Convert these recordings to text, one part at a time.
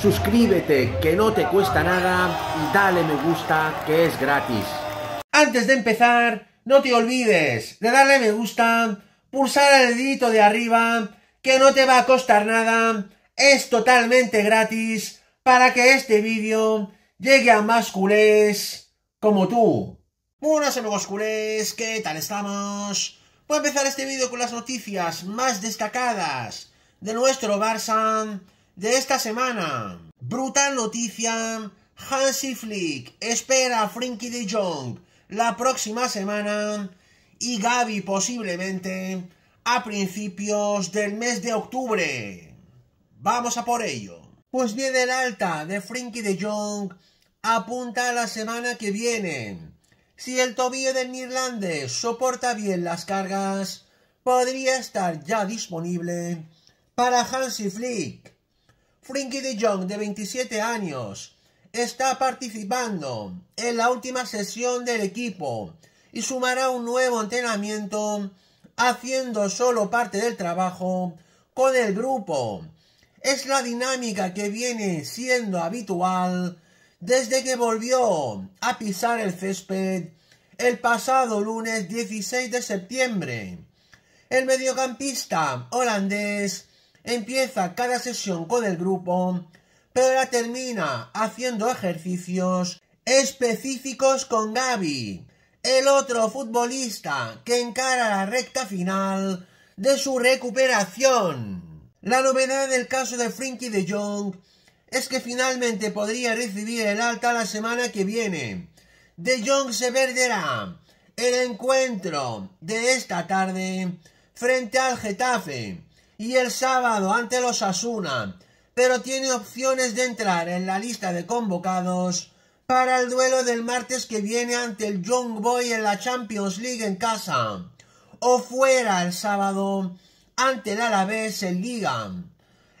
suscríbete que no te cuesta nada y dale me gusta que es gratis. Antes de empezar, no te olvides de darle me gusta, pulsar el dedito de arriba, que no te va a costar nada, es totalmente gratis para que este vídeo llegue a más culés como tú. Buenas amigos culés, ¿qué tal estamos? Voy a empezar este vídeo con las noticias más destacadas de nuestro Barça de esta semana. Brutal noticia, Hansi Flick espera a Frinky de Jong la próxima semana y Gaby posiblemente a principios del mes de octubre. Vamos a por ello. Pues bien, el alta de Frankie de Jong apunta a la semana que viene. Si el tobillo del nirlandés soporta bien las cargas, podría estar ya disponible para Hansi Flick Frinky de Jong, de 27 años, está participando en la última sesión del equipo y sumará un nuevo entrenamiento haciendo solo parte del trabajo con el grupo. Es la dinámica que viene siendo habitual desde que volvió a pisar el césped el pasado lunes 16 de septiembre. El mediocampista holandés Empieza cada sesión con el grupo, pero la termina haciendo ejercicios específicos con Gaby, el otro futbolista que encara la recta final de su recuperación. La novedad del caso de Frinky de Jong es que finalmente podría recibir el alta la semana que viene. De Jong se perderá el encuentro de esta tarde frente al Getafe y el sábado ante los Asuna, pero tiene opciones de entrar en la lista de convocados para el duelo del martes que viene ante el Young Boy en la Champions League en casa o fuera el sábado ante el Alavés en Liga.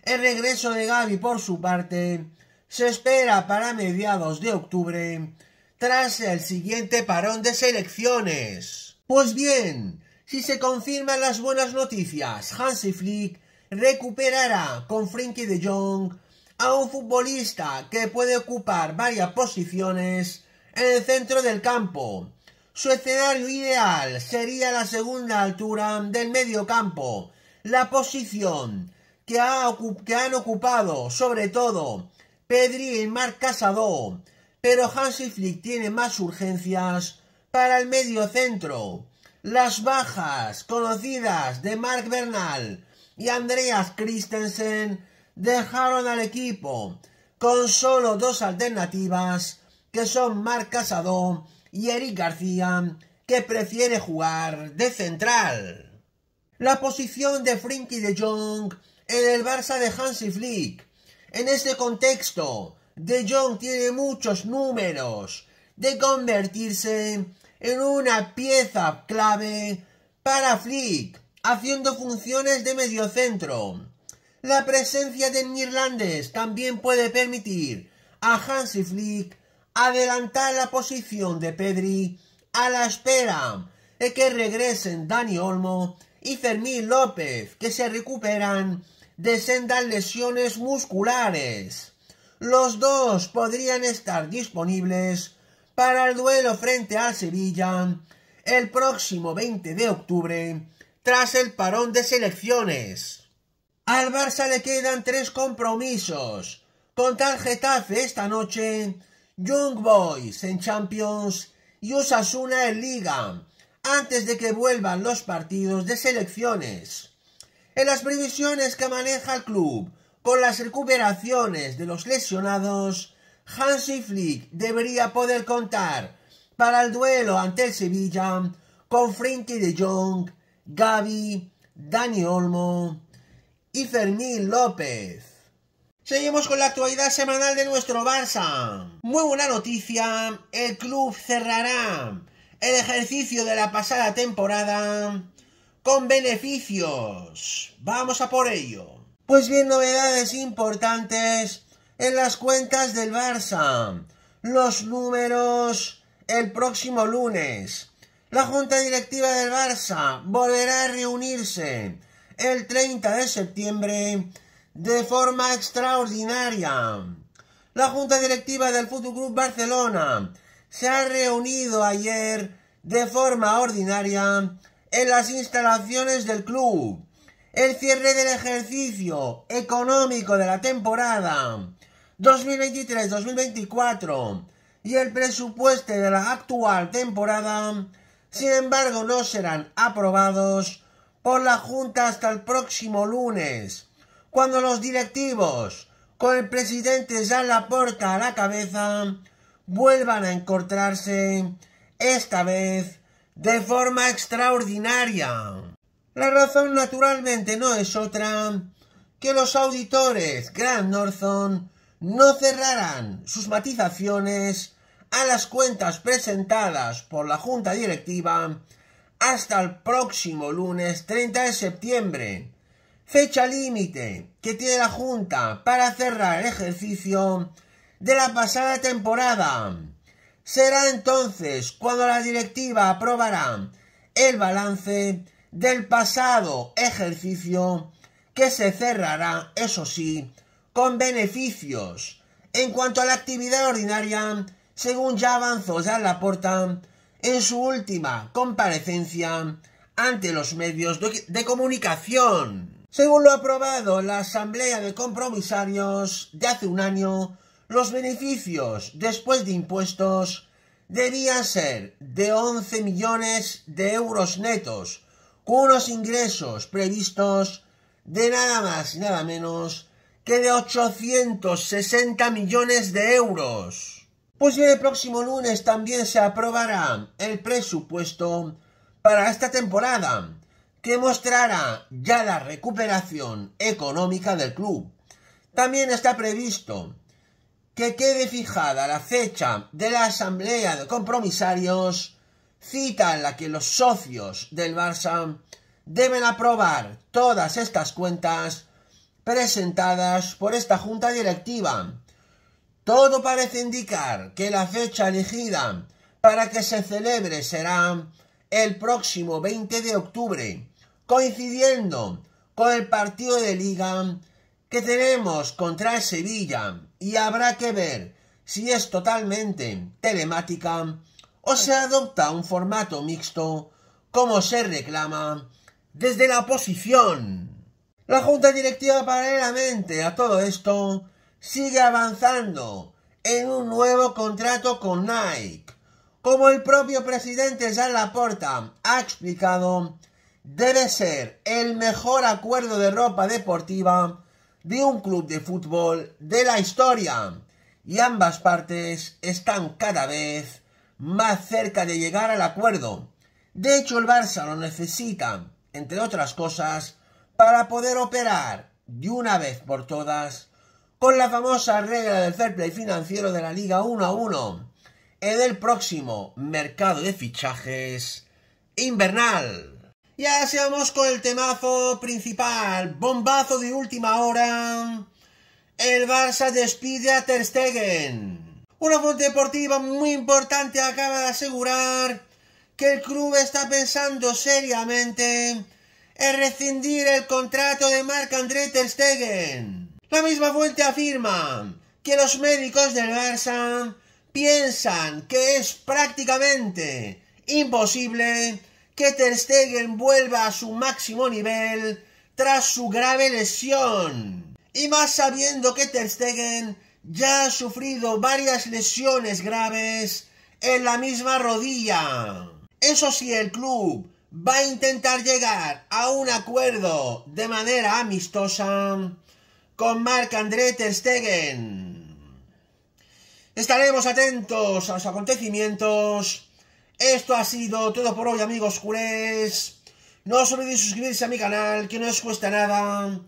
El regreso de Gaby por su parte se espera para mediados de octubre tras el siguiente parón de selecciones. Pues bien, si se confirman las buenas noticias. Hansi Flick recuperará con frinky de Jong a un futbolista que puede ocupar varias posiciones en el centro del campo. Su escenario ideal sería la segunda altura del medio campo, la posición que, ha, que han ocupado sobre todo Pedri y Marc Casado, pero Hansi Flick tiene más urgencias para el medio centro las bajas conocidas de Mark Bernal y Andreas Christensen dejaron al equipo con solo dos alternativas que son Marc Casado y Eric García que prefiere jugar de central. La posición de Frinky de Jong en el Barça de Hansi Flick. En este contexto, de Jong tiene muchos números de convertirse en una pieza clave para Flick, haciendo funciones de mediocentro. La presencia de Nirlandes también puede permitir a Hansi Flick adelantar la posición de Pedri a la espera de que regresen Dani Olmo y Fermín López, que se recuperan de sendas lesiones musculares. Los dos podrían estar disponibles para el duelo frente al Sevilla el próximo 20 de octubre tras el parón de selecciones. Al Barça le quedan tres compromisos con el Getafe esta noche, Young Boys en Champions y Osasuna en Liga, antes de que vuelvan los partidos de selecciones. En las previsiones que maneja el club, con las recuperaciones de los lesionados, Hansi Flick debería poder contar para el duelo ante el Sevilla con frente de Jong, Gaby, Dani Olmo y Fermín López. Seguimos con la actualidad semanal de nuestro Barça. Muy buena noticia, el club cerrará el ejercicio de la pasada temporada con beneficios. Vamos a por ello. Pues bien, novedades importantes en las cuentas del Barça. Los números el próximo lunes. La Junta Directiva del Barça volverá a reunirse el 30 de septiembre de forma extraordinaria. La Junta Directiva del Fútbol Club Barcelona se ha reunido ayer de forma ordinaria en las instalaciones del club. El cierre del ejercicio económico de la temporada 2023-2024 y el presupuesto de la actual temporada, sin embargo, no serán aprobados por la Junta hasta el próximo lunes, cuando los directivos, con el presidente ya la porta a la cabeza, vuelvan a encontrarse, esta vez de forma extraordinaria. La razón naturalmente no es otra que los auditores Grant Norton no cerrarán sus matizaciones a las cuentas presentadas por la Junta Directiva hasta el próximo lunes 30 de septiembre, fecha límite que tiene la Junta para cerrar el ejercicio de la pasada temporada. Será entonces cuando la directiva aprobará el balance del pasado ejercicio que se cerrará, eso sí, con beneficios. En cuanto a la actividad ordinaria, según ya avanzó ya Laporta en su última comparecencia ante los medios de comunicación. Según lo aprobado la Asamblea de Compromisarios de hace un año, los beneficios después de impuestos debían ser de 11 millones de euros netos, con unos ingresos previstos de nada más y nada menos que de 860 millones de euros. Pues el próximo lunes también se aprobará el presupuesto para esta temporada, que mostrará ya la recuperación económica del club. También está previsto que quede fijada la fecha de la asamblea de compromisarios, cita en la que los socios del Barça deben aprobar todas estas cuentas presentadas por esta Junta Directiva. Todo parece indicar que la fecha elegida para que se celebre será el próximo 20 de octubre, coincidiendo con el partido de liga que tenemos contra Sevilla y habrá que ver si es totalmente telemática o se adopta un formato mixto como se reclama desde la oposición. La Junta Directiva paralelamente a todo esto sigue avanzando en un nuevo contrato con Nike. Como el propio presidente Jean Laporta ha explicado, debe ser el mejor acuerdo de ropa deportiva de un club de fútbol de la historia. Y ambas partes están cada vez más cerca de llegar al acuerdo. De hecho, el Barça lo necesita, entre otras cosas, para poder operar de una vez por todas con la famosa regla del fair play financiero de la Liga 1 a 1 en el próximo mercado de fichajes invernal. Ya seamos con el temazo principal, bombazo de última hora. El Barça despide a Ter Stegen. Una fuente deportiva muy importante acaba de asegurar que el club está pensando seriamente es rescindir el contrato de Marc André Ter Stegen. La misma fuente afirma que los médicos del Barça piensan que es prácticamente imposible que Ter Stegen vuelva a su máximo nivel tras su grave lesión. Y más sabiendo que Ter Stegen ya ha sufrido varias lesiones graves en la misma rodilla. Eso sí, el club va a intentar llegar a un acuerdo de manera amistosa con Marc-André Ter Stegen. Estaremos atentos a los acontecimientos. Esto ha sido todo por hoy, amigos culés. No os olvidéis suscribirse a mi canal, que no os cuesta nada.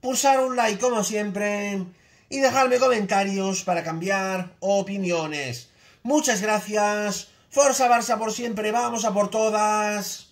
Pulsar un like, como siempre. Y dejarme comentarios para cambiar opiniones. Muchas gracias. Forza Barça por siempre. Vamos a por todas